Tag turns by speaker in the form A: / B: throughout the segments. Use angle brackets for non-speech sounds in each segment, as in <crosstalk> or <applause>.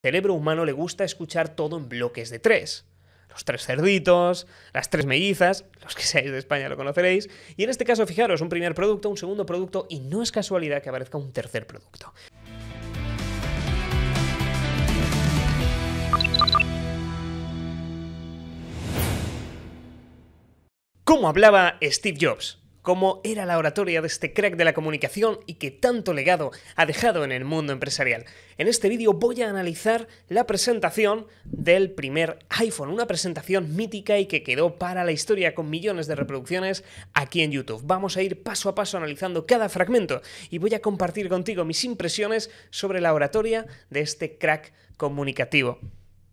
A: cerebro humano le gusta escuchar todo en bloques de tres. Los tres cerditos, las tres mellizas, los que seáis de España lo conoceréis. Y en este caso, fijaros, un primer producto, un segundo producto y no es casualidad que aparezca un tercer producto. ¿Cómo hablaba Steve Jobs? cómo era la oratoria de este crack de la comunicación y que tanto legado ha dejado en el mundo empresarial. En este vídeo voy a analizar la presentación del primer iPhone, una presentación mítica y que quedó para la historia con millones de reproducciones aquí en YouTube. Vamos a ir paso a paso analizando cada fragmento y voy a compartir contigo mis impresiones sobre la oratoria de este crack comunicativo.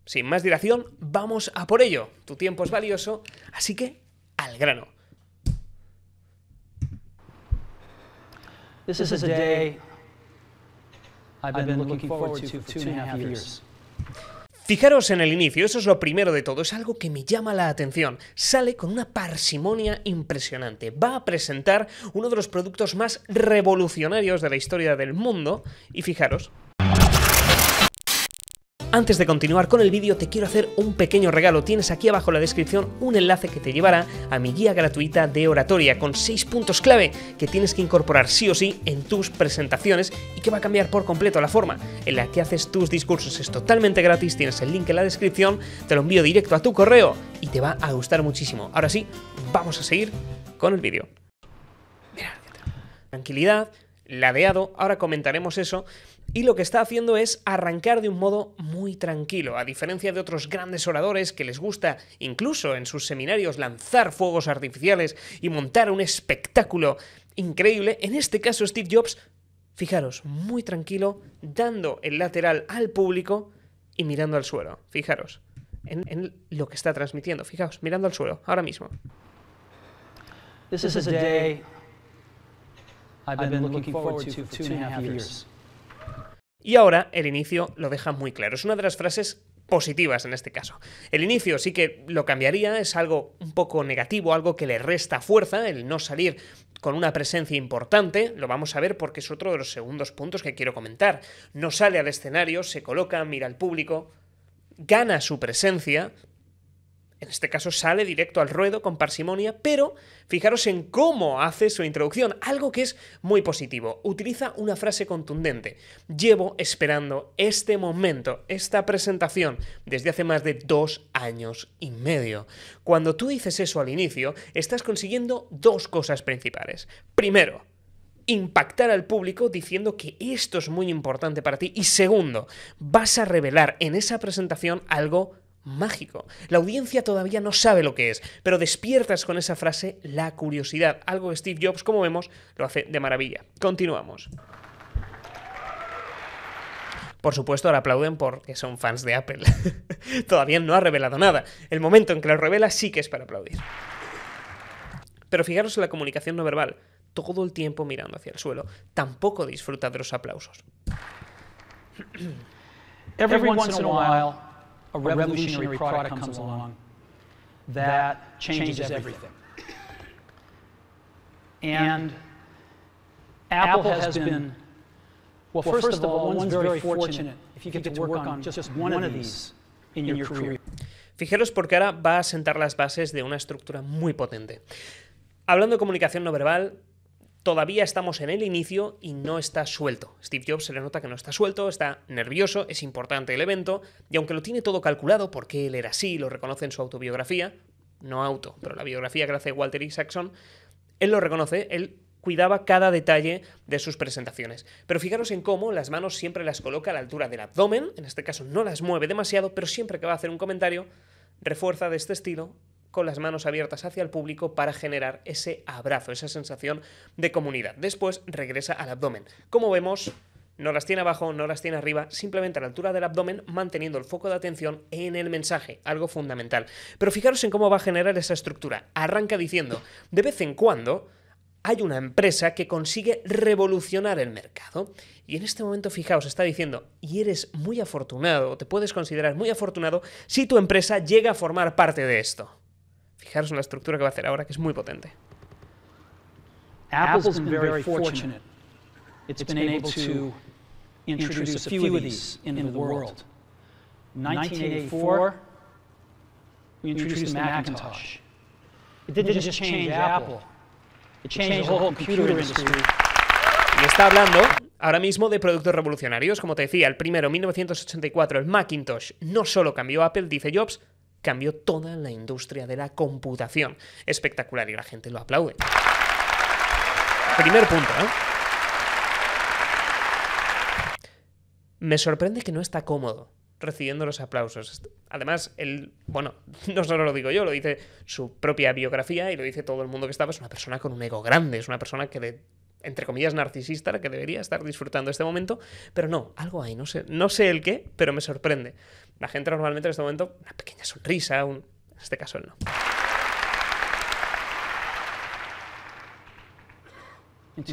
A: Sin más dilación, vamos a por ello. Tu tiempo es valioso, así que al grano. Fijaros en el inicio, eso es lo primero de todo, es algo que me llama la atención. Sale con una parsimonia impresionante. Va a presentar uno de los productos más revolucionarios de la historia del mundo y fijaros, antes de continuar con el vídeo te quiero hacer un pequeño regalo, tienes aquí abajo en la descripción un enlace que te llevará a mi guía gratuita de oratoria con seis puntos clave que tienes que incorporar sí o sí en tus presentaciones y que va a cambiar por completo la forma en la que haces tus discursos. Es totalmente gratis, tienes el link en la descripción, te lo envío directo a tu correo y te va a gustar muchísimo. Ahora sí, vamos a seguir con el vídeo. tranquilidad, ladeado, ahora comentaremos eso y lo que está haciendo es arrancar de un modo muy tranquilo, a diferencia de otros grandes oradores que les gusta incluso en sus seminarios lanzar fuegos artificiales y montar un espectáculo increíble, en este caso Steve Jobs, fijaros, muy tranquilo, dando el lateral al público y mirando al suelo, fijaros. En, lo que está transmitiendo. Fijaos, mirando al suelo, ahora mismo. Y ahora el inicio lo deja muy claro. Es una de las frases positivas en este caso. El inicio sí que lo cambiaría, es algo un poco negativo, algo que le resta fuerza, el no salir con una presencia importante, lo vamos a ver porque es otro de los segundos puntos que quiero comentar. No sale al escenario, se coloca, mira al público, gana su presencia, en este caso sale directo al ruedo con parsimonia, pero fijaros en cómo hace su introducción, algo que es muy positivo. Utiliza una frase contundente. Llevo esperando este momento, esta presentación, desde hace más de dos años y medio. Cuando tú dices eso al inicio, estás consiguiendo dos cosas principales. Primero, impactar al público diciendo que esto es muy importante para ti. Y segundo, vas a revelar en esa presentación algo mágico. La audiencia todavía no sabe lo que es, pero despiertas con esa frase la curiosidad, algo que Steve Jobs, como vemos, lo hace de maravilla. Continuamos. Por supuesto, ahora aplauden porque son fans de Apple. <laughs> todavía no ha revelado nada. El momento en que lo revela sí que es para aplaudir. Pero fijaros en la comunicación no verbal. Todo el tiempo mirando hacia el suelo. Tampoco disfruta de los aplausos. Every once in a while a revolutionary product comes along
B: that changes everything. And Apple has been, well, first of all, one's very fortunate if you get to work on just one of these
A: in your career. Fijaros porque ahora va a sentar las bases de una estructura muy potente. Hablando de comunicación no verbal, todavía estamos en el inicio y no está suelto. Steve Jobs se le nota que no está suelto, está nervioso, es importante el evento, y aunque lo tiene todo calculado, porque él era así, lo reconoce en su autobiografía, no auto, pero la biografía que hace Walter Isaacson, él lo reconoce, él cuidaba cada detalle de sus presentaciones. Pero fijaros en cómo las manos siempre las coloca a la altura del abdomen, en este caso no las mueve demasiado, pero siempre que va a hacer un comentario, refuerza de este estilo con las manos abiertas hacia el público para generar ese abrazo, esa sensación de comunidad. Después regresa al abdomen. Como vemos, no las tiene abajo, no las tiene arriba, simplemente a la altura del abdomen, manteniendo el foco de atención en el mensaje, algo fundamental. Pero fijaros en cómo va a generar esa estructura. Arranca diciendo, de vez en cuando hay una empresa que consigue revolucionar el mercado. Y en este momento, fijaos, está diciendo, y eres muy afortunado, te puedes considerar muy afortunado si tu empresa llega a formar parte de esto. Fijaros en la estructura que va a hacer ahora, que es muy potente. Apple's been very fortunate. It's been able to introduce a few of these into the world.
B: 1984, we introduced the Macintosh.
A: It didn't just change Apple.
B: It changed the whole computer industry.
A: Y está hablando ahora mismo de productos revolucionarios. Como te decía, el primero, 1984, el Macintosh, no solo cambió Apple, dice Jobs, cambió toda la industria de la computación. Espectacular y la gente lo aplaude. Primer punto, Me sorprende que no está cómodo recibiendo los aplausos. Además, él, bueno, <laughs> no solo lo digo yo, lo dice su propia biografía y lo dice todo el mundo que estaba. Es pues, una persona con un ego grande, es una persona que le entre comillas, narcisista, la que debería estar disfrutando este momento, pero no, algo hay, no sé, no sé el qué, pero me sorprende. La gente normalmente en este momento, una pequeña sonrisa, un... en este caso él no. En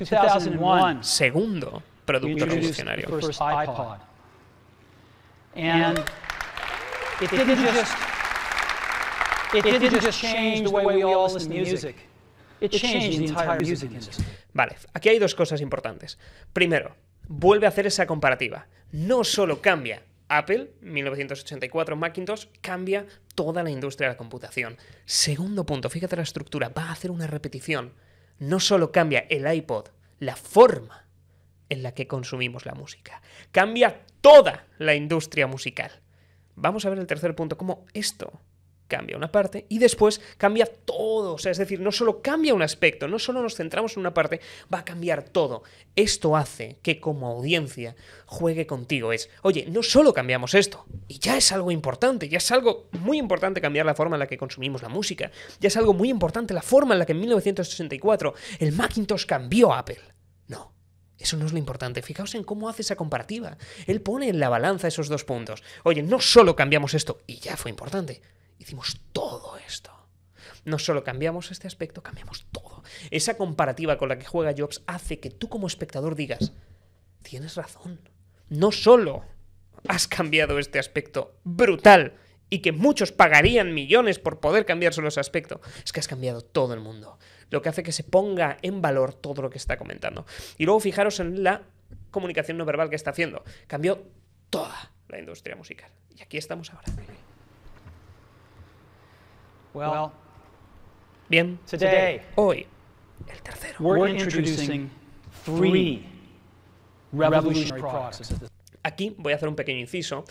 A: 2001, segundo producto revolucionario. And it didn't just it didn't just change
B: the way we all listen to music. It changed the entire music
A: industry. Vale, aquí hay dos cosas importantes. Primero, vuelve a hacer esa comparativa. No solo cambia Apple, 1984 Macintosh, cambia toda la industria de la computación. Segundo punto, fíjate la estructura, va a hacer una repetición. No solo cambia el iPod, la forma en la que consumimos la música, cambia toda la industria musical. Vamos a ver el tercer punto, cómo esto cambia una parte y después cambia todo. O sea, es decir, no solo cambia un aspecto, no solo nos centramos en una parte, va a cambiar todo. Esto hace que como audiencia juegue contigo. Es, oye, no solo cambiamos esto, y ya es algo importante, ya es algo muy importante cambiar la forma en la que consumimos la música, ya es algo muy importante la forma en la que en 1964 el Macintosh cambió a Apple. No. Eso no es lo importante. Fijaos en cómo hace esa comparativa. Él pone en la balanza esos dos puntos. Oye, no solo cambiamos esto, y ya fue importante hicimos todo esto. No solo cambiamos este aspecto, cambiamos todo. Esa comparativa con la que juega Jobs hace que tú como espectador digas, tienes razón. No solo has cambiado este aspecto brutal y que muchos pagarían millones por poder cambiar solo ese aspecto, es que has cambiado todo el mundo. Lo que hace que se ponga en valor todo lo que está comentando. Y luego fijaros en la comunicación no verbal que está haciendo. Cambió toda la industria musical. Y aquí estamos ahora. Bueno, bien. hoy, el tercero. We're introducing three
B: revolutionary
A: Aquí voy a hacer un pequeño inciso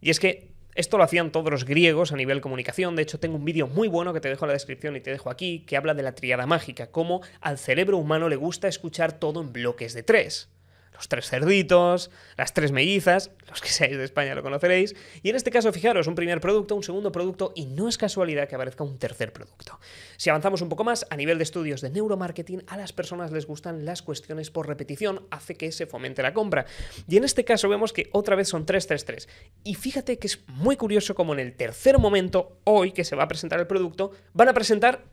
A: y es que esto lo hacían todos los griegos a nivel comunicación. De hecho, tengo un vídeo muy bueno que te dejo en la descripción y te dejo aquí, que habla de la triada mágica, cómo al cerebro humano le gusta escuchar todo en bloques de tres los tres cerditos, las tres mellizas, los que seáis de España lo conoceréis. Y en este caso, fijaros, un primer producto, un segundo producto y no es casualidad que aparezca un tercer producto. Si avanzamos un poco más, a nivel de estudios de neuromarketing, a las personas les gustan las cuestiones por repetición, hace que se fomente la compra. Y en este caso vemos que otra vez son 333. Y fíjate que es muy curioso como en el tercer momento, hoy que se va a presentar el producto, van a presentar...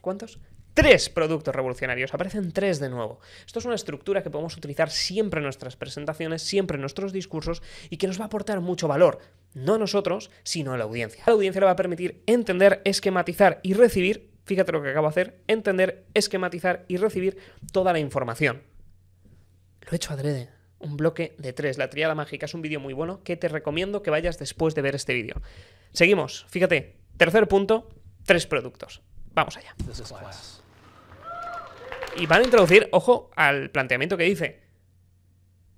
A: ¿Cuántos? tres productos revolucionarios, aparecen tres de nuevo. Esto es una estructura que podemos utilizar siempre en nuestras presentaciones, siempre en nuestros discursos y que nos va a aportar mucho valor, no a nosotros, sino a la audiencia. A la audiencia le va a permitir entender, esquematizar y recibir, fíjate lo que acabo de hacer, entender, esquematizar y recibir toda la información. Lo he hecho adrede. Un bloque de tres, la triada mágica, es un vídeo muy bueno que te recomiendo que vayas después de ver este vídeo. Seguimos, fíjate, tercer punto, tres productos. Vamos allá. Y van a introducir, ojo, al planteamiento que dice,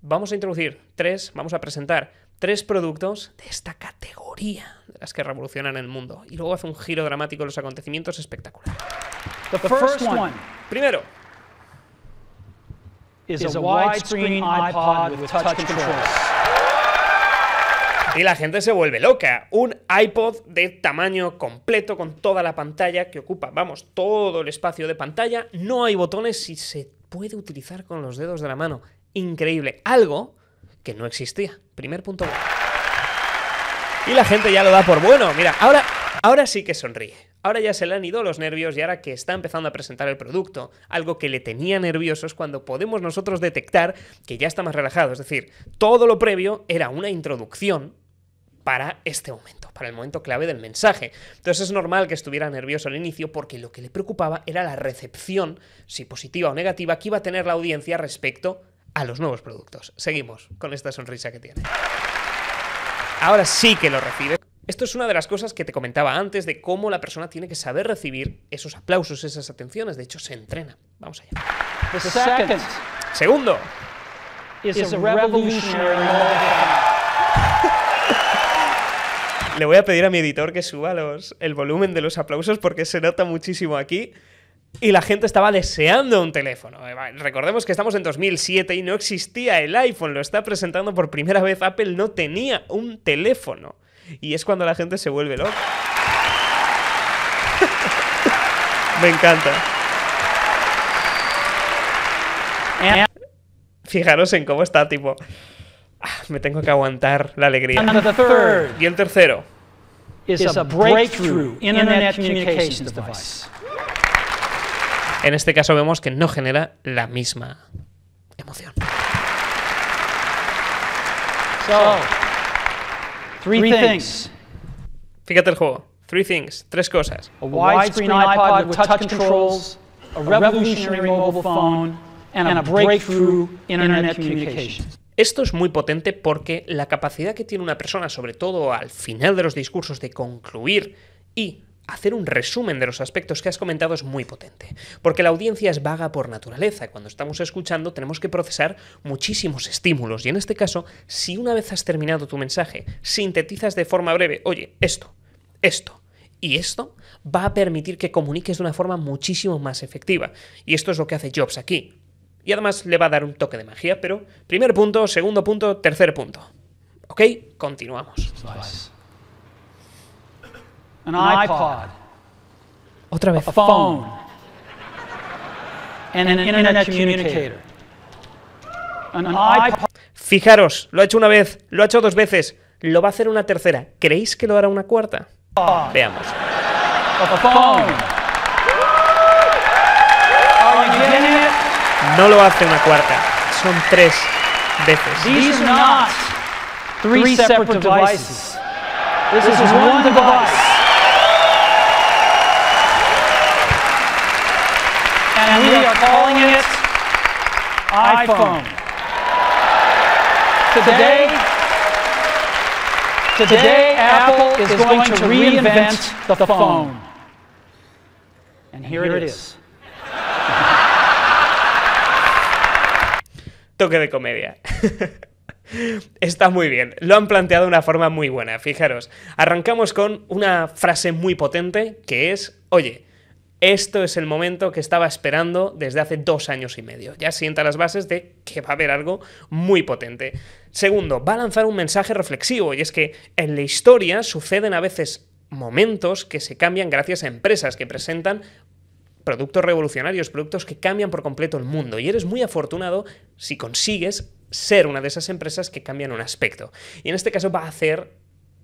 A: vamos a introducir tres, vamos a presentar tres productos de esta categoría, de las que revolucionan el mundo. Y luego hace un giro dramático en los acontecimientos espectaculares. The first one. Primero. Is a widescreen iPod with touch controls. Y la gente se vuelve loca. Un iPod de tamaño completo con toda la pantalla que ocupa, vamos, todo el espacio de pantalla. No hay botones y se puede utilizar con los dedos de la mano. Increíble. Algo que no existía. Primer punto. Y la gente ya lo da por bueno. Mira, ahora, ahora sí que sonríe. Ahora ya se le han ido los nervios y ahora que está empezando a presentar el producto, algo que le tenía nervioso es cuando podemos nosotros detectar que ya está más relajado. Es decir, todo lo previo era una introducción para este momento, para el momento clave del mensaje. Entonces es normal que estuviera nervioso al inicio porque lo que le preocupaba era la recepción, si positiva o negativa, que iba a tener la audiencia respecto a los nuevos productos. Seguimos con esta sonrisa que tiene. Ahora sí que lo recibe. Esto es una de las cosas que te comentaba antes de cómo la persona tiene que saber recibir esos aplausos, esas atenciones. De hecho, se entrena. Vamos allá. Segundo. Le voy a pedir a mi editor que suba los, el volumen de los aplausos porque se nota muchísimo aquí. Y la gente estaba deseando un teléfono. Eh, recordemos que estamos en 2007 y no existía el iPhone. Lo está presentando por primera vez. Apple no tenía un teléfono. Y es cuando la gente se vuelve loca. <laughs> Me encanta. Eh, eh. Fijaros en cómo está, tipo. Ah, me tengo que aguantar la alegría. Y el tercero. Es un breakthrough Internet Communications Device. En este caso vemos que no genera la misma
B: emoción. So,
A: three things. Fíjate el juego. Three things. Tres cosas. A widescreen iPod with touch controls, a revolutionary mobile phone, and a breakthrough Internet Communications. Esto es muy potente porque la capacidad que tiene una persona, sobre todo al final de los discursos, de concluir y hacer un resumen de los aspectos que has comentado es muy potente, porque la audiencia es vaga por naturaleza. Cuando estamos escuchando tenemos que procesar muchísimos estímulos y en este caso, si una vez has terminado tu mensaje, sintetizas de forma breve, oye, esto, esto, y esto va a permitir que comuniques de una forma muchísimo más efectiva. Y esto es lo que hace Jobs aquí. Y además le va a dar un toque de magia, pero primer punto, segundo punto, tercer punto. ¿Ok? Continuamos.
B: Otra vez. phone.
A: internet communicator. Fijaros, lo ha hecho una vez, lo ha hecho dos veces, lo va a hacer una tercera. ¿Creéis que lo hará una cuarta? Veamos. phone. No lo hace una cuarta. Son tres veces. These are not three separate devices. This is one
B: device. And we are calling it iPhone. Today, today Apple is going to reinvent the phone. And here it is.
A: toque de comedia. <laughs> Está muy bien, lo han planteado de una forma muy buena, fijaros. Arrancamos con una frase muy potente que es, oye, esto es el momento que estaba esperando desde hace dos años y medio. Ya sienta las bases de que va a haber algo muy potente. Segundo, va a lanzar un mensaje reflexivo, y es que en la historia suceden a veces momentos que se cambian gracias a empresas que presentan productos revolucionarios, productos que cambian por completo el mundo. Y eres muy afortunado si consigues ser una de esas empresas que cambian un aspecto. Y en este caso va a hacer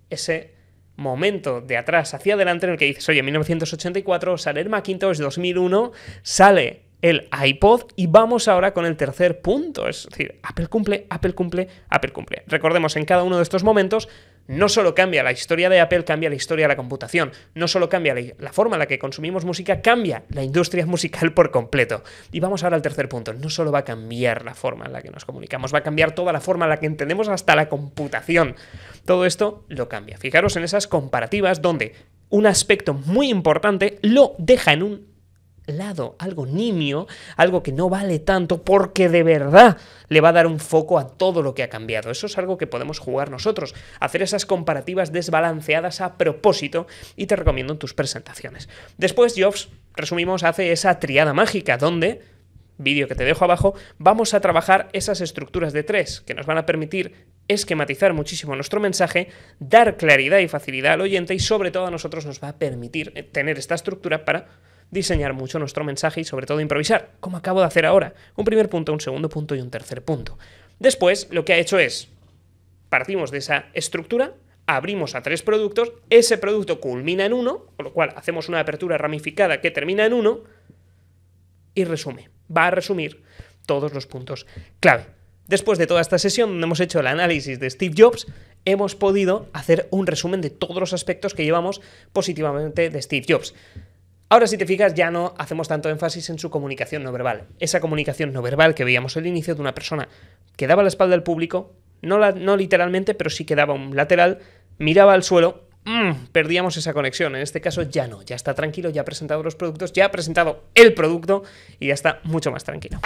A: ese momento de atrás hacia adelante en el que dices, oye, en 1984 sale el Macintosh, 2001 sale el iPod y vamos ahora con el tercer punto, es decir, Apple cumple, Apple cumple, Apple cumple. Recordemos, en cada uno de estos momentos no solo cambia la historia de Apple, cambia la historia de la computación, no solo cambia la forma en la que consumimos música, cambia la industria <laughs> musical por completo. Y vamos ahora al tercer punto, no solo va a cambiar la forma en la que nos comunicamos, va a cambiar toda la forma en la que entendemos hasta la computación. Todo esto lo cambia. Fijaros en esas comparativas donde un aspecto muy importante lo deja en un lado, algo nimio, algo que no vale tanto, porque de verdad le va a dar un foco a todo lo que ha cambiado. Eso es algo que podemos jugar nosotros, hacer esas comparativas desbalanceadas a propósito y te recomiendo en tus presentaciones. Después Jobs, resumimos, hace esa triada mágica donde vídeo que te dejo abajo, vamos a trabajar esas estructuras de tres que nos van a permitir esquematizar muchísimo nuestro mensaje, dar claridad y facilidad al oyente y sobre todo a nosotros nos va a permitir tener esta estructura para diseñar mucho nuestro mensaje y sobre todo improvisar, como acabo de hacer ahora. Un primer punto, un segundo punto y un tercer punto. Después, lo que ha hecho es, partimos de esa estructura, abrimos a tres productos, ese producto culmina en uno, con lo cual hacemos una apertura ramificada que termina en uno y resume, va a resumir todos los puntos clave. Después de toda esta sesión donde hemos hecho el análisis de Steve Jobs, hemos podido hacer un resumen de todos los aspectos que llevamos positivamente de Steve Jobs. Ahora, si te fijas, ya no hacemos tanto énfasis en su comunicación no verbal. Esa comunicación no verbal que veíamos al inicio de una persona que daba la espalda al público, no, la, no literalmente, pero sí quedaba un lateral, miraba al suelo, mm, perdíamos esa conexión. En este caso ya no, ya está tranquilo, ya ha presentado los productos, ya ha presentado el producto y ya está mucho más tranquilo.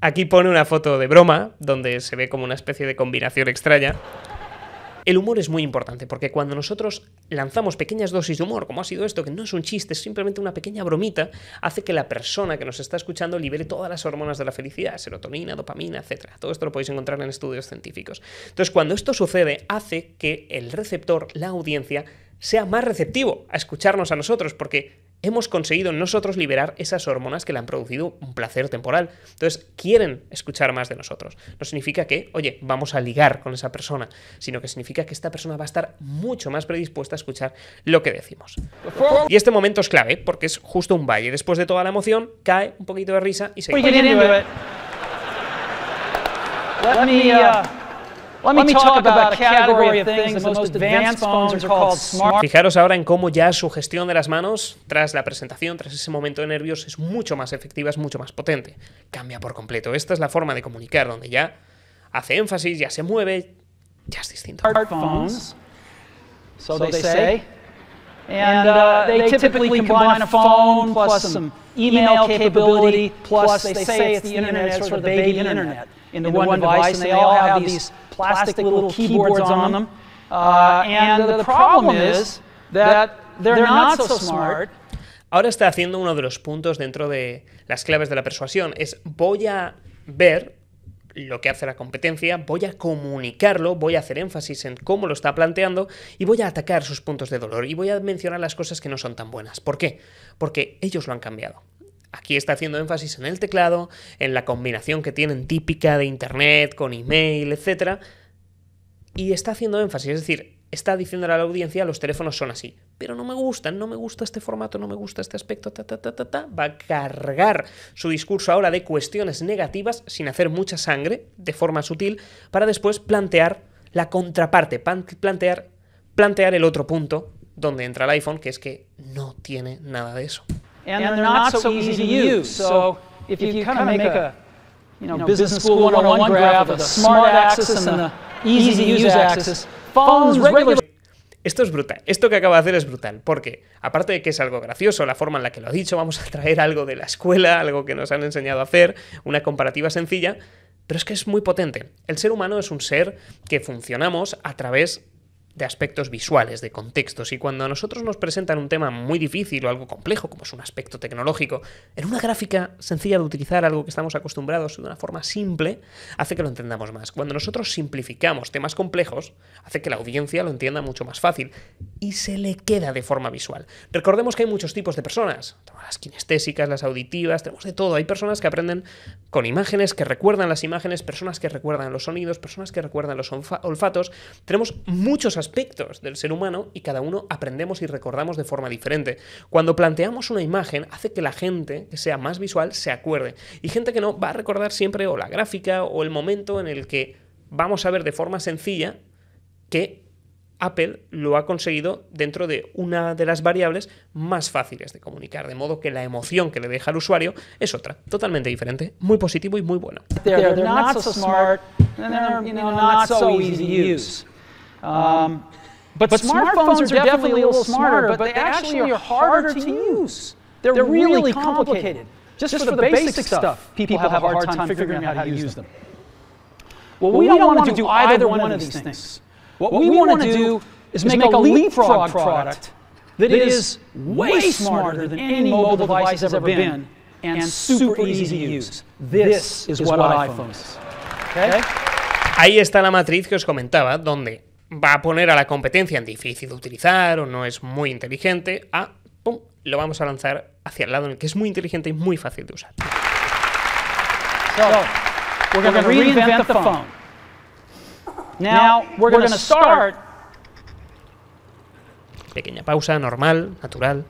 A: Aquí pone una foto de broma, donde se ve como una especie de combinación extraña. El humor es muy importante, porque cuando nosotros lanzamos pequeñas dosis de humor, como ha sido esto, que no es un chiste, es simplemente una pequeña bromita, hace que la persona que nos está escuchando libere todas las hormonas de la felicidad, serotonina, dopamina, etc. Todo esto lo podéis encontrar en estudios científicos. Entonces, cuando esto sucede, hace que el receptor, la audiencia, sea más receptivo a escucharnos a nosotros, porque hemos conseguido nosotros liberar esas hormonas que le han producido un placer temporal. Entonces, quieren escuchar más de nosotros. No significa que, oye, vamos a ligar con esa persona, sino que significa que esta persona va a estar mucho más predispuesta a escuchar lo que decimos. Y este momento es clave, porque es justo un valle. Después de toda la emoción, cae un poquito de risa y se... Pues
B: Let me talk about a category of things. The most advanced phones are called smart.
A: Fijaros ahora en cómo ya su gestión de las manos, tras la presentación, tras ese momento de nervios, es mucho más efectiva, es mucho más potente. Cambia por completo. Esta es la forma de comunicar donde ya hace énfasis, ya se mueve, ya es distinto. Smartphones, so they say.
B: And uh, uh, they typically combine a phone plus some email capability, plus they say it's the internet, sort of the baby internet into one device, and they all have these Ahora está
A: haciendo uno de los puntos dentro de las claves de la persuasión. Es voy a ver lo que hace la competencia, voy a comunicarlo, voy a hacer énfasis en cómo lo está planteando y voy a atacar sus puntos de dolor y voy a mencionar las cosas que no son tan buenas. ¿Por qué? Porque ellos lo han cambiado. Aquí está haciendo énfasis en el teclado, en la combinación que tienen típica de Internet con email, etc. Y está haciendo énfasis, es decir, está diciendo a la audiencia los teléfonos son así, pero no me gustan, no me gusta este formato, no me gusta este aspecto, ta, ta, ta, ta, va a cargar su discurso ahora de cuestiones negativas sin hacer mucha sangre, de forma sutil, para después plantear la contraparte, plantear, plantear el otro punto donde entra el iPhone, que es que no tiene nada de eso so if 101 and easy to use Esto es brutal. Esto que acaba de hacer es brutal, porque aparte de que es algo gracioso la forma en la que lo ha dicho, vamos a traer algo de la escuela, algo que nos han enseñado a hacer, una comparativa sencilla, pero es que es muy potente. El ser humano es un ser que funcionamos a través de aspectos visuales, de contextos, y cuando a nosotros nos presentan un tema muy difícil o algo complejo, como es un aspecto tecnológico, en una gráfica sencilla de utilizar, algo que estamos acostumbrados de una forma simple, hace que lo entendamos más. Cuando nosotros simplificamos temas complejos, hace que la audiencia lo entienda mucho más fácil y se le queda de forma visual. Recordemos que hay muchos tipos de personas, las kinestésicas, las auditivas, tenemos de todo. Hay personas que aprenden con imágenes, que recuerdan las imágenes, personas que recuerdan los sonidos, personas que recuerdan los olfatos. Tenemos muchos aspectos aspectos del ser humano y cada uno aprendemos y recordamos de forma diferente. Cuando planteamos una imagen hace que la gente que sea más visual se acuerde y gente que no va a recordar siempre o la gráfica o el momento en el que vamos a ver de forma sencilla que Apple lo ha conseguido dentro de una de las variables más fáciles de comunicar, de modo que la emoción que le deja al usuario es otra, totalmente diferente, muy positivo y muy bueno. Um, um, but, but, smartphones, are definitely a little smarter, but they actually are
B: harder to use. They're, They're really complicated. Just, Just for, for the basic stuff, people have, have a hard time, time figuring out how to use them. Well, we, we don't want to do either one of these things. things. What, what we, we want to do is make a leapfrog product that is way smarter than any mobile device has ever been and super easy to use. This is what iPhone is.
A: Okay? Ahí está la matriz que os comentaba, donde va a poner a la competencia en difícil de utilizar o no es muy inteligente, a pum, lo vamos a lanzar hacia el lado en el que es muy inteligente y muy fácil de usar.
B: So,
A: pequeña pausa normal, natural.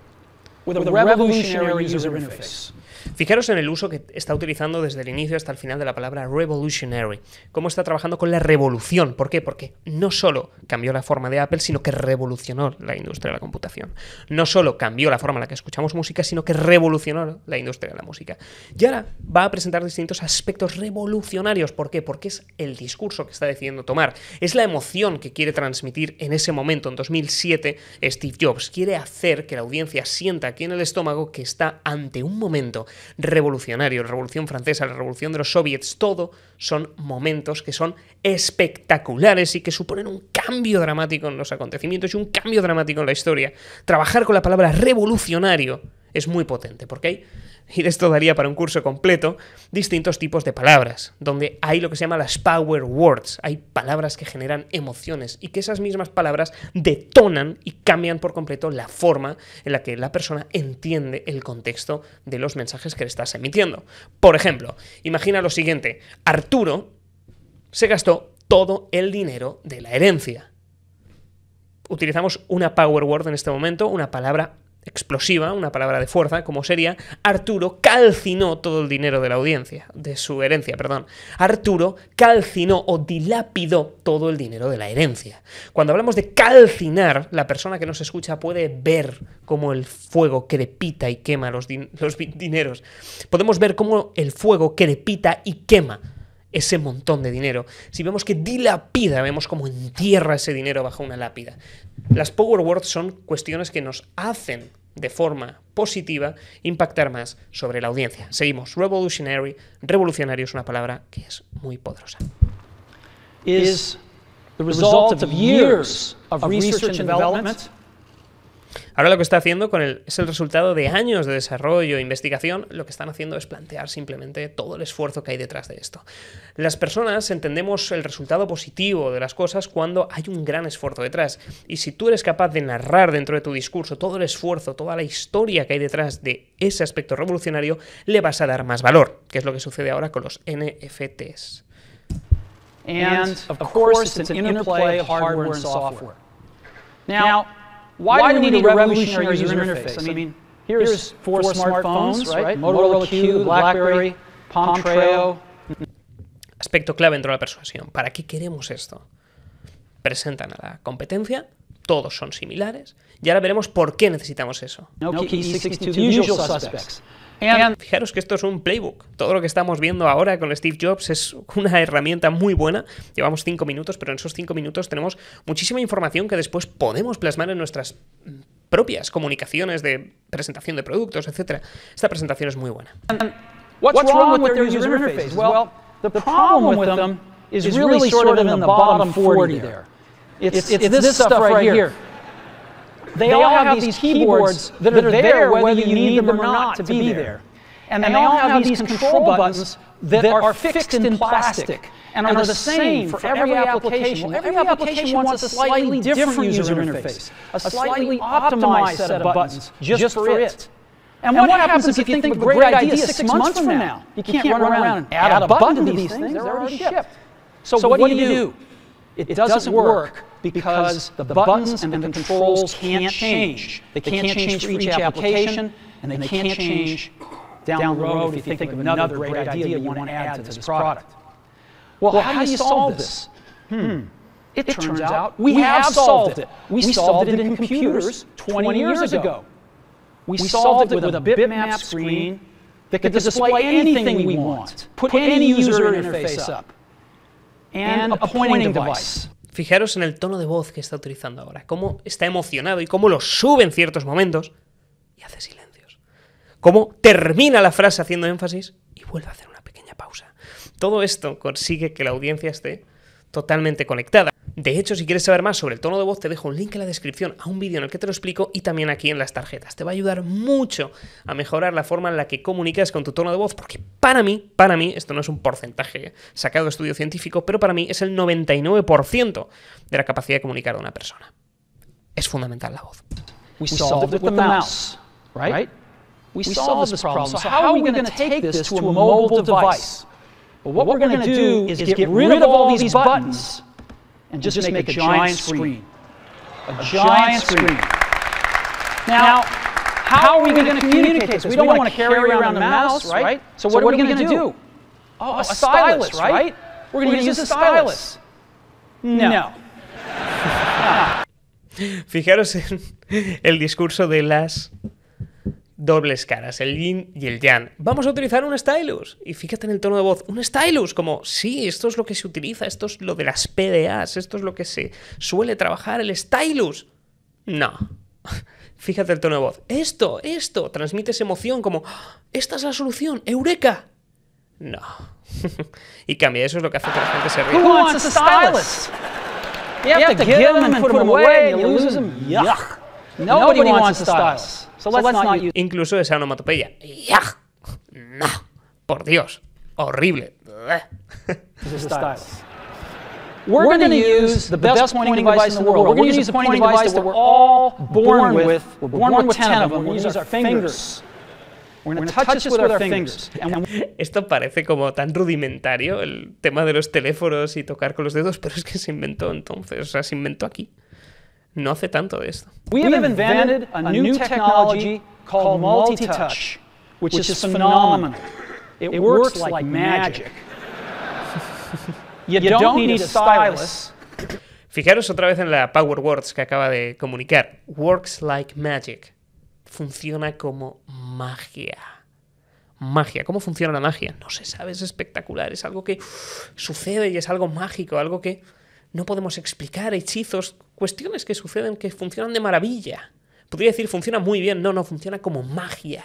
A: Fijaros en el uso que está utilizando desde el inicio hasta el final de la palabra revolutionary. Cómo está trabajando con la revolución. ¿Por qué? Porque no solo cambió la forma de Apple, sino que revolucionó la industria de la computación. No solo cambió la forma en la que escuchamos música, sino que revolucionó la industria de la música. Y ahora va a presentar distintos aspectos revolucionarios. ¿Por qué? Porque es el discurso que está decidiendo tomar. Es la emoción que quiere transmitir en ese momento, en 2007, Steve Jobs. Quiere hacer que la audiencia sienta aquí en el estómago que está ante un momento revolucionario, la Revolución Francesa, la Revolución de los Soviets, todo son momentos que son espectaculares y que suponen un cambio dramático en los acontecimientos y un cambio dramático en la historia. Trabajar con la palabra revolucionario es muy potente, porque hay y esto daría para un curso completo, distintos tipos de palabras, donde hay lo que se llama las power words, hay palabras que generan emociones y que esas mismas palabras detonan y cambian por completo la forma en la que la persona entiende el contexto de los mensajes que le estás emitiendo. Por ejemplo, imagina lo siguiente, Arturo se gastó todo el dinero de la herencia. Utilizamos una power word en este momento, una palabra explosiva, una palabra de fuerza, como sería, Arturo calcinó todo el dinero de la audiencia, de su herencia, perdón. Arturo calcinó o dilapidó todo el dinero de la herencia. Cuando hablamos de calcinar, la persona que nos escucha puede ver cómo el fuego crepita y quema los, dineros. Podemos ver cómo el fuego crepita y quema ese montón de dinero. Si vemos que dilapida, vemos cómo entierra ese dinero bajo una lápida. Las Power Words son cuestiones que nos hacen de forma positiva impactar más sobre la audiencia. Seguimos. Revolutionary, revolucionario es una palabra que es muy poderosa. Is the result of years of research and development Ahora lo que está haciendo con el, es el resultado de años de desarrollo e investigación, lo que están haciendo es plantear simplemente todo el esfuerzo que hay detrás de esto. Las personas entendemos el resultado positivo de las cosas cuando hay un gran esfuerzo detrás. Y si tú eres capaz de narrar dentro de tu discurso todo el esfuerzo, toda la historia que hay detrás de ese aspecto revolucionario, le vas a dar más valor, que es lo que sucede ahora con los NFTs.
B: And, of course, it's an interplay of hardware and software. Now, Why, qué do, we interfaz need a revolutionary, user, interface? interface? I mean, here's four, smartphones, right? Motorola Q, BlackBerry, Palm Treo.
A: Aspecto clave dentro de la persuasión. ¿Para qué queremos esto? Presentan a la competencia, todos son similares, y ahora veremos por qué necesitamos eso. Fijaros que esto es un playbook. Todo lo que estamos viendo ahora con Steve Jobs es una herramienta muy buena. Llevamos cinco minutos, pero en esos cinco minutos tenemos muchísima información que después podemos plasmar en nuestras propias comunicaciones de presentación de productos, etc. Esta presentación es muy buena. They, they all, have, have these keyboards, that are there whether you need them or not to be there.
B: And they, and they all have, have these control buttons that are fixed in plastic and are, and are the same for every application. Well, every application wants a slightly different user interface, a slightly optimized set of buttons just for it.
A: And, and what, happens, if you think, of a great idea six months from now? You can't, you can't run around and add a button to these things. They're already shipped. So, so what, do you do?
B: It, it doesn't, doesn't work because the buttons and the controls can't change. They can't change for each application, and they can't change down the road if you think of another great idea you want to add to this product. Well, how do you solve this? Hmm. hmm. It turns out we have solved it. We solved it in computers 20 years ago. We solved it with a bitmap screen
A: that could display anything we want, put any user interface up. Fijaros en el tono de voz que está utilizando ahora, cómo está emocionado y cómo lo sube en ciertos momentos y hace silencios. Cómo termina la frase haciendo énfasis y vuelve a hacer una pequeña pausa. Todo esto consigue que la audiencia esté totalmente conectada. De hecho, si quieres saber más sobre el tono de voz, te dejo un link en la descripción a un vídeo en el que te lo explico y también aquí en las tarjetas. Te va a ayudar mucho a mejorar la forma en la que comunicas con tu tono de voz, porque para mí, para mí, esto no es un porcentaje sacado de estudio científico, pero para mí es el 99% de la capacidad de comunicar de una persona. Es fundamental la voz. We solved a mobile
B: device? what we're going and just, just make, make, a, giant, giant screen. screen. A, a giant, screen. screen. Now, how, are we going to communicate this? We don't, don't want to carry around a mouse, mouse right? right? So, what, so what are we going to do? Oh, a, a stylus, right? right? We're going to use a stylus.
A: No. <laughs> no. Fijaros en el discurso de las dobles caras, el yin y el yang. Vamos a utilizar un stylus. Y fíjate en el tono de voz, un stylus, como, sí, esto es lo que se utiliza, esto es lo de las PDAs, esto es lo que se suele trabajar, el stylus. No. <laughs> Fíjate el tono de voz. Esto, esto, transmites emoción como, ¡Ah! esta es la solución, eureka. No. <laughs> y cambia, eso es lo que hace que la gente se ríe. stylus? You to give them and put them away Nobody wants stylus. Incluso esa onomatopeya. ¡Ya! ¡No! ¡Por Dios! ¡Horrible! We're, going to use the best, pointing, device, in the world. We're going to use a pointing device that we're all born with. We're born, with 10 of them. We're going to use our fingers.
B: We're touch with our fingers.
A: <laughs> Esto parece como tan rudimentario, el tema de los teléfonos y tocar con los dedos, pero es que se inventó entonces, o sea, se inventó aquí no hace tanto de esto. We have invented a new technology called multi-touch,
B: which is phenomenal.
A: It works like magic. <laughs> You don't need a stylus. Fijaros otra vez en la Power Words que acaba de comunicar. Works like magic. Funciona como magia. Magia. ¿Cómo funciona la magia? No se sabe, es espectacular. Es algo que sucede y es algo mágico, algo que no podemos explicar hechizos, cuestiones que suceden que funcionan de maravilla. Podría decir funciona muy bien, no, no, funciona como magia.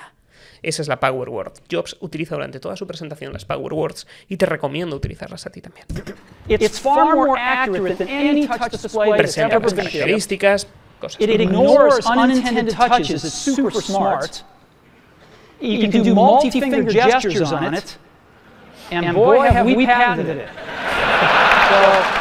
A: Esa es la Power Word. Jobs utiliza durante toda su presentación las Power Words y te recomiendo utilizarlas a ti también. display
B: Presenta las características,
A: cosas And boy, have we patented it. <laughs> So,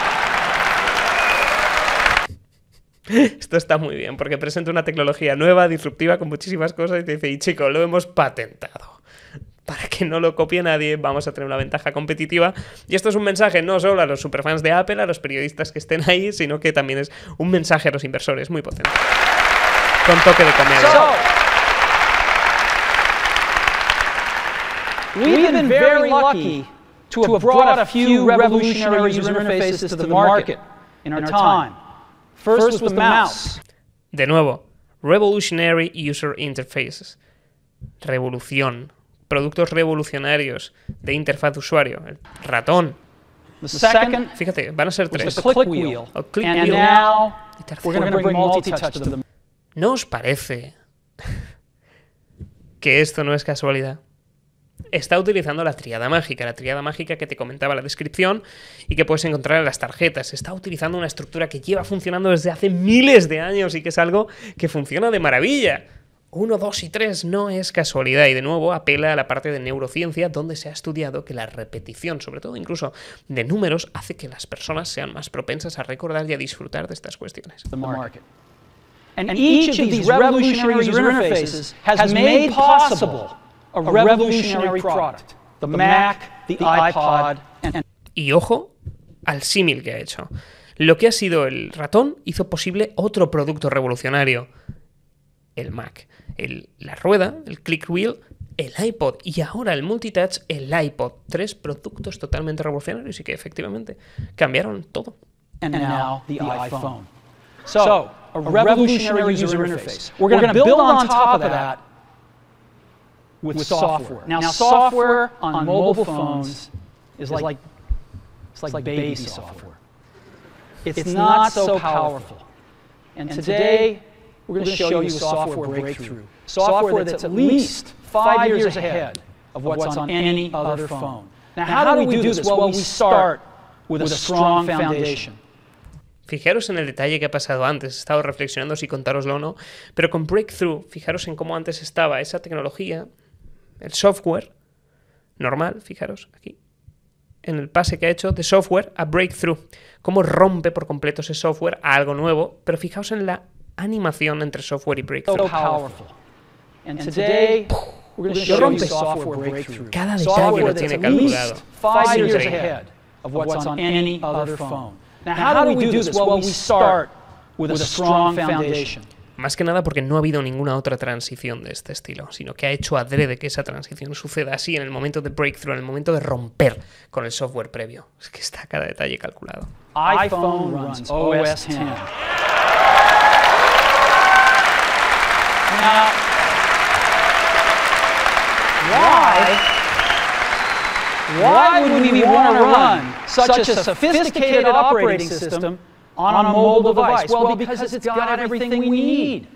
A: <laughs> Esto está muy bien, porque presenta una tecnología nueva, disruptiva, con muchísimas cosas, y te dice, y chico, lo hemos patentado. Para que no lo copie nadie, vamos a tener una ventaja competitiva. Y esto es un mensaje no solo a los superfans de Apple, a los periodistas que estén ahí, sino que también es un mensaje a los inversores, muy potente. Con toque de comedia. First was the mouse. De nuevo, Revolutionary User Interfaces. Revolución. Productos revolucionarios de interfaz de usuario. El ratón. The second, Fíjate, van a ser tres. click wheel. y tercero. ¿No os parece <laughs> que esto no es casualidad? está utilizando la triada mágica, la triada mágica que te comentaba la descripción y que puedes encontrar en las tarjetas. Está utilizando una estructura que lleva funcionando desde hace miles de años y que es algo que funciona de maravilla. Uno, dos y tres no es casualidad y de nuevo apela a la parte de neurociencia donde se ha estudiado que la repetición, sobre todo incluso de números, hace que las personas sean más propensas a recordar y a disfrutar de estas cuestiones
B: a revolutionary product.
A: The Mac, the iPod, and... Y ojo al símil que ha hecho. Lo que ha sido el ratón hizo posible otro producto revolucionario, el Mac. la rueda, el click wheel, el iPod y ahora el multitouch, el iPod. Tres productos totalmente revolucionarios y que efectivamente cambiaron todo. And now the iPhone. So, a revolutionary user interface. We're going to build on top of that with, with software. software. Now, now software on, on mobile phones is like, like
B: it's like, like baby, baby software. software. It's, it's not, so powerful. powerful. And, and today, we're going to show you a software breakthrough, software that's at least five years ahead of what's on any other phone. Now, how do we do this? Well, we start
A: with a strong foundation. Fijaros en el detalle que ha pasado antes, he estado reflexionando si contároslo o no, pero con Breakthrough, fijaros en cómo antes estaba esa tecnología el software normal, fijaros aquí, en el pase que ha hecho de software a breakthrough, cómo rompe por completo ese software a algo nuevo, pero fijaos en la animación entre software y breakthrough. ahead
B: rompe. Cada detalle lo tiene calculado. Now, how do we do this? Well, we start with a strong foundation.
A: Más que nada porque no ha habido ninguna otra transición de este estilo, sino que ha hecho adrede que esa transición suceda así en el momento de breakthrough, en el momento de romper con el software previo. Es que está cada detalle calculado.
B: on a mobile device? Well, because it's got everything we need.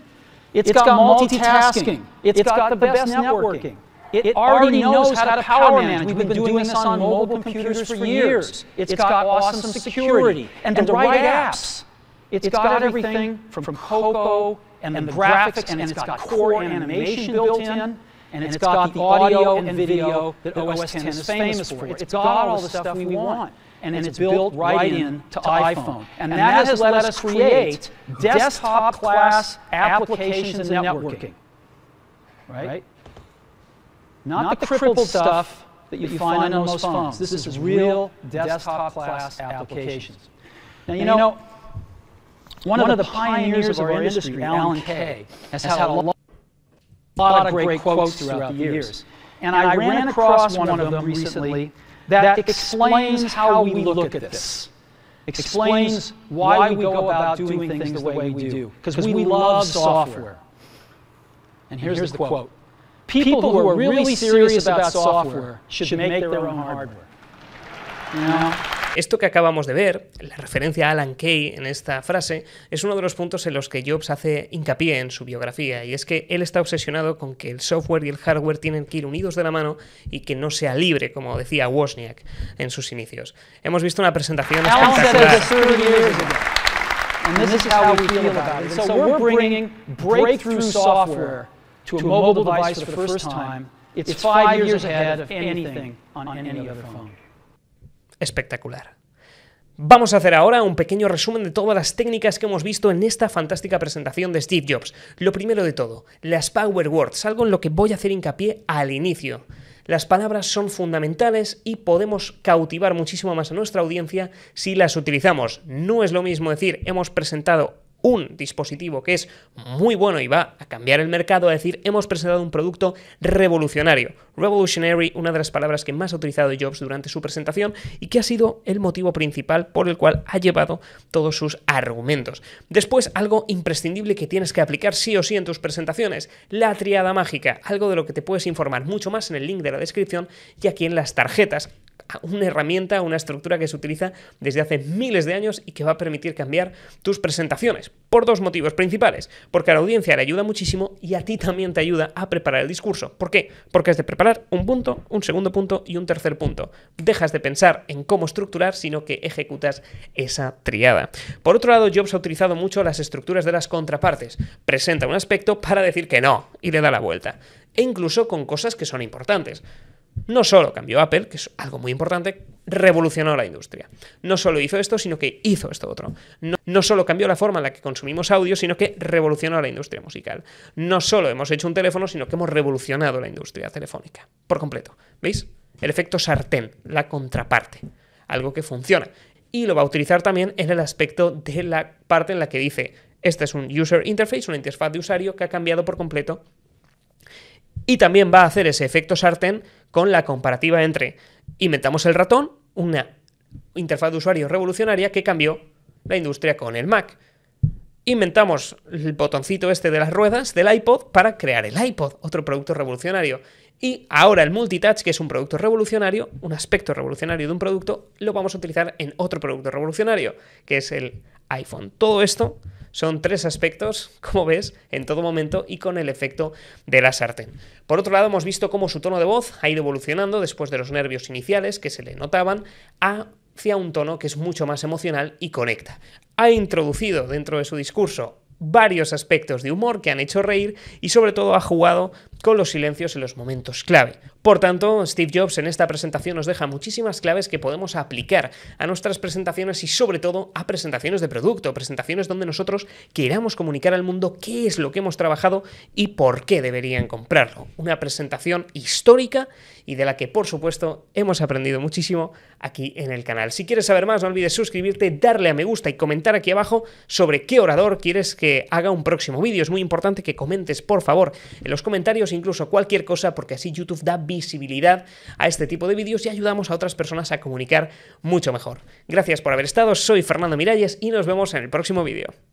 B: It's got multitasking. It's got the best networking. It already knows how to power manage. We've been doing this on mobile computers for years. It's got awesome security and the right apps. It's got everything from Coco and the graphics, and it's got core animation built in and it's, it's got, got, the audio and video that OS X is famous for. It's got all the stuff we want, and, and it's built right in to iPhone. And, that, that has let us create desktop class applications and networking, right? right? Not, Not the crippled stuff that you find on most phones. This is real desktop class applications. Now, you know, one, one of the pioneers of our industry, Alan Kay, has had a a lot of great quotes throughout the years. And I ran across one of them recently
A: that explains how we look
B: at this, explains why we go about doing things the way we do, because we love software.
A: And here's the quote. People who are really serious about software should make their own hardware. Esto que acabamos de ver, la referencia a Alan Kay en esta frase, es uno de los puntos en los que Jobs hace hincapié en su biografía, y es que él está obsesionado con que el software y el hardware tienen que ir unidos de la mano y que no sea libre, como decía Wozniak en sus inicios. Hemos visto una presentación espectacular.
B: It's five years ahead of
A: espectacular. Vamos a hacer ahora un pequeño resumen de todas las técnicas que hemos visto en esta fantástica presentación de Steve Jobs. Lo primero de todo, las Power Words, algo en lo que voy a hacer hincapié al inicio. Las palabras son fundamentales y podemos cautivar muchísimo más a nuestra audiencia si las utilizamos. No es lo mismo decir hemos presentado un dispositivo que es muy bueno y va a cambiar el mercado, a decir, hemos presentado un producto revolucionario. Revolutionary, una de las palabras que más ha utilizado Jobs durante su presentación y que ha sido el motivo principal por el cual ha llevado todos sus argumentos. Después, algo imprescindible que tienes que aplicar sí o sí en tus presentaciones, la triada mágica, algo de lo que te puedes informar mucho más en el link de la descripción y aquí en las tarjetas una herramienta, una estructura que se utiliza desde hace miles de años y que va a permitir cambiar tus presentaciones. Por dos motivos principales. Porque a la audiencia le ayuda muchísimo y a ti también te ayuda a preparar el discurso. ¿Por qué? Porque has de preparar un punto, un segundo punto y un tercer punto. Dejas de pensar en cómo estructurar, sino que ejecutas esa triada. Por otro lado, Jobs ha utilizado mucho las estructuras de las contrapartes. Presenta un aspecto para decir que no y le da la vuelta. E incluso con cosas que son importantes. No solo cambió Apple, que es algo muy importante, revolucionó la industria. No solo hizo esto, sino que hizo esto otro. No, solo cambió la forma en la que consumimos audio, sino que revolucionó la industria musical. No solo hemos hecho un teléfono, sino que hemos revolucionado la industria telefónica. Por completo. ¿Veis? El efecto sartén, la contraparte. Algo que funciona. Y lo va a utilizar también en el aspecto de la parte en la que dice, este es un user interface, una interfaz de usuario que ha cambiado por completo. Y también va a hacer ese efecto sartén con la comparativa entre inventamos el ratón, una interfaz de usuario revolucionaria que cambió la industria con el Mac. Inventamos el botoncito este de las ruedas del iPod para crear el iPod, otro producto revolucionario. Y ahora el multitouch, que es un producto revolucionario, un aspecto revolucionario de un producto, lo vamos a utilizar en otro producto revolucionario, que es el iPhone. Todo esto son tres aspectos, como ves, en todo momento y con el efecto de la sartén. Por otro lado, hemos visto cómo su tono de voz ha ido evolucionando después de los nervios iniciales que se le notaban hacia un tono que es mucho más emocional y conecta. Ha introducido dentro de su discurso varios aspectos de humor que han hecho reír y sobre todo ha jugado con los silencios en los momentos clave. Por tanto, Steve Jobs en esta presentación nos deja muchísimas claves que podemos aplicar a nuestras presentaciones y sobre todo a presentaciones de producto, presentaciones donde nosotros queramos comunicar al mundo qué es lo que hemos trabajado y por qué deberían comprarlo. Una presentación histórica y de la que por supuesto hemos aprendido muchísimo aquí en el canal. Si quieres saber más, no olvides suscribirte, darle a me gusta y comentar aquí abajo sobre qué orador quieres que haga un próximo vídeo. Es muy importante que comentes, por favor, en los comentarios incluso cualquier cosa porque así YouTube da bien visibilidad a este tipo de vídeos y ayudamos a otras personas a comunicar mucho mejor. Gracias por haber estado, soy Fernando Miralles y nos vemos en el próximo vídeo.